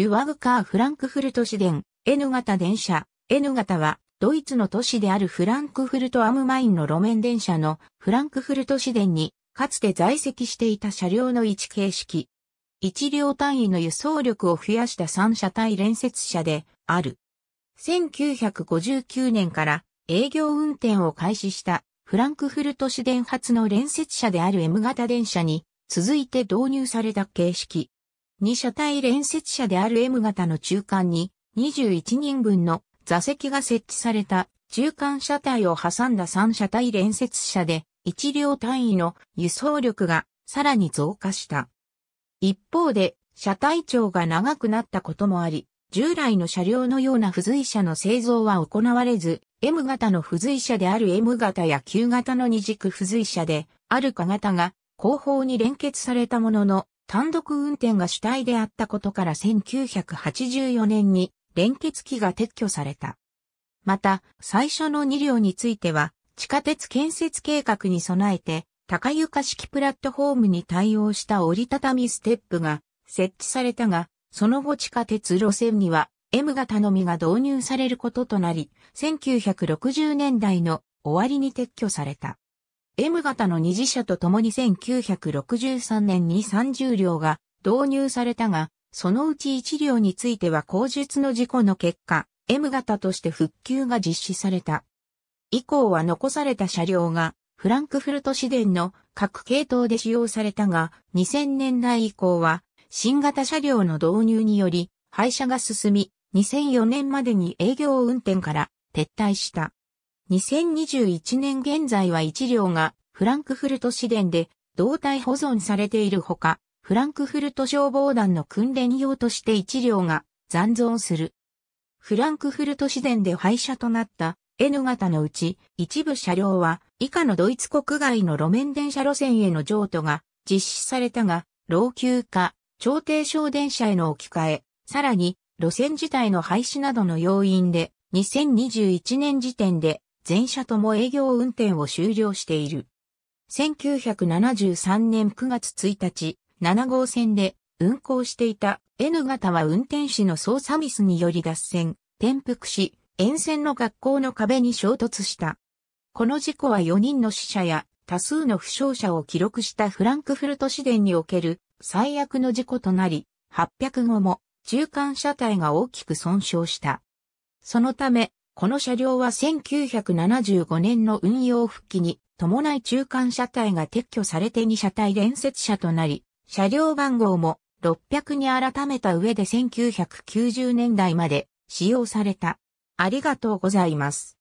デュワグカーフランクフルト市電 N 型電車 N 型はドイツの都市であるフランクフルトアムマインの路面電車のフランクフルト市電にかつて在籍していた車両の位置形式。1両単位の輸送力を増やした3車体連接車である。1959年から営業運転を開始したフランクフルト市電発の連接車である M 型電車に続いて導入された形式。2車体連接車である M 型の中間に21人分の座席が設置された中間車体を挟んだ3車体連接車で1両単位の輸送力がさらに増加した。一方で車体長が長くなったこともあり、従来の車両のような付随車の製造は行われず、M 型の付随車である M 型や Q 型の二軸付随車である化型が後方に連結されたものの、単独運転が主体であったことから1984年に連結機が撤去された。また、最初の2両については、地下鉄建設計画に備えて、高床式プラットフォームに対応した折りたたみステップが設置されたが、その後地下鉄路線には M 型のみが導入されることとなり、1960年代の終わりに撤去された。M 型の二次車とともに1963年に30両が導入されたが、そのうち1両については後述の事故の結果、M 型として復旧が実施された。以降は残された車両が、フランクフルト市電の各系統で使用されたが、2000年代以降は、新型車両の導入により、廃車が進み、2004年までに営業運転から撤退した。2021年現在は1両がフランクフルト市電で胴体保存されているほか、フランクフルト消防団の訓練用として1両が残存する。フランクフルト市電で廃車となった N 型のうち一部車両は以下のドイツ国外の路面電車路線への譲渡が実施されたが、老朽化、調停小電車への置き換え、さらに路線自体の廃止などの要因で2021年時点で全車とも営業運転を終了している。1973年9月1日、7号線で運行していた N 型は運転士の操作ミスにより脱線、転覆し、沿線の学校の壁に衝突した。この事故は4人の死者や多数の負傷者を記録したフランクフルト市電における最悪の事故となり、800後も中間車体が大きく損傷した。そのため、この車両は1975年の運用復帰に伴い中間車体が撤去されて2車体連接車となり、車両番号も600に改めた上で1990年代まで使用された。ありがとうございます。